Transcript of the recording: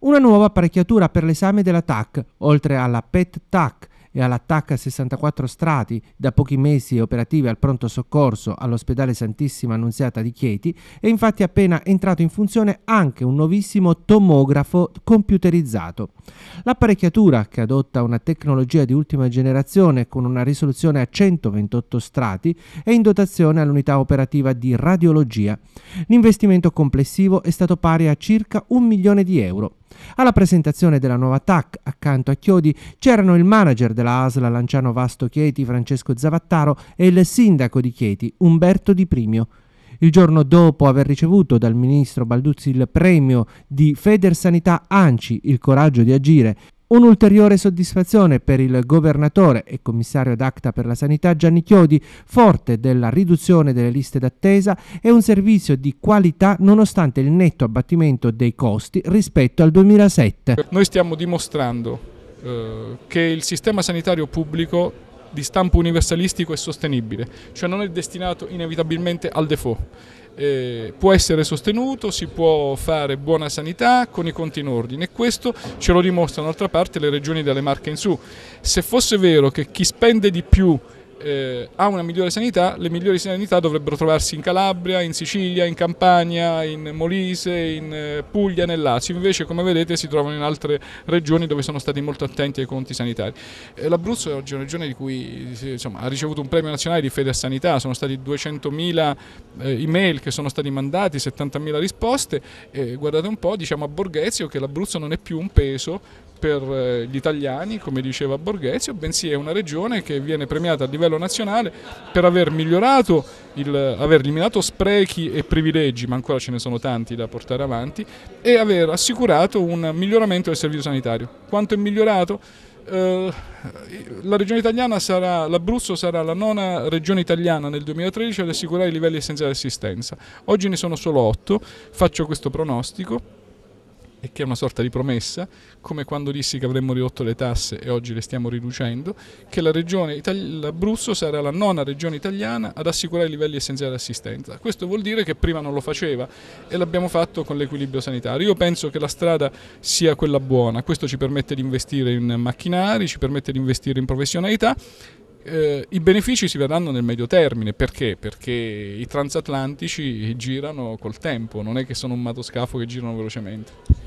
una nuova apparecchiatura per l'esame della TAC, oltre alla PET-TAC e alla TAC a 64 strati, da pochi mesi operative al pronto soccorso all'ospedale Santissima Annunziata di Chieti, è infatti appena entrato in funzione anche un nuovissimo tomografo computerizzato. L'apparecchiatura, che adotta una tecnologia di ultima generazione con una risoluzione a 128 strati, è in dotazione all'unità operativa di radiologia. L'investimento complessivo è stato pari a circa un milione di euro. Alla presentazione della nuova TAC, accanto a Chiodi, c'erano il manager della ASLA Lanciano Vasto Chieti, Francesco Zavattaro, e il sindaco di Chieti, Umberto Di Primio. Il giorno dopo aver ricevuto dal ministro Balduzzi il premio di Federsanità Anci, il coraggio di agire, Un'ulteriore soddisfazione per il governatore e commissario ad acta per la sanità Gianni Chiodi, forte della riduzione delle liste d'attesa e un servizio di qualità nonostante il netto abbattimento dei costi rispetto al 2007. Noi stiamo dimostrando eh, che il sistema sanitario pubblico di stampo universalistico e sostenibile, cioè non è destinato inevitabilmente al default. Eh, può essere sostenuto, si può fare buona sanità con i conti in ordine e questo ce lo dimostrano d'altra parte le regioni delle Marche in su. Se fosse vero che chi spende di più eh, ha una migliore sanità, le migliori sanità dovrebbero trovarsi in Calabria, in Sicilia, in Campania, in Molise, in eh, Puglia, nel Lazio, invece come vedete si trovano in altre regioni dove sono stati molto attenti ai conti sanitari. Eh, L'Abruzzo è oggi una regione di cui insomma, ha ricevuto un premio nazionale di fede a sanità, sono stati 200.000 eh, email che sono stati mandati, 70.000 risposte, guardate un po', diciamo a Borghezio che l'Abruzzo non è più un peso, per eh, gli italiani, come diceva Borghezio, bensì è una regione che viene premiata a livello nazionale per aver migliorato, il, aver eliminato sprechi e privilegi, ma ancora ce ne sono tanti da portare avanti, e aver assicurato un miglioramento del servizio sanitario. Quanto è migliorato? Eh, la regione italiana sarà, l'Abruzzo sarà la nona regione italiana nel 2013 ad assicurare i livelli essenziali di assistenza. Oggi ne sono solo otto, faccio questo pronostico e che è una sorta di promessa, come quando dissi che avremmo ridotto le tasse e oggi le stiamo riducendo, che la regione Itali- l'Abruzzo sarà la nona regione italiana ad assicurare i livelli essenziali di assistenza. Questo vuol dire che prima non lo faceva e l'abbiamo fatto con l'equilibrio sanitario. Io penso che la strada sia quella buona, questo ci permette di investire in macchinari, ci permette di investire in professionalità eh, i benefici si vedranno nel medio termine perché? Perché i transatlantici girano col tempo, non è che sono un matoscafo che girano velocemente.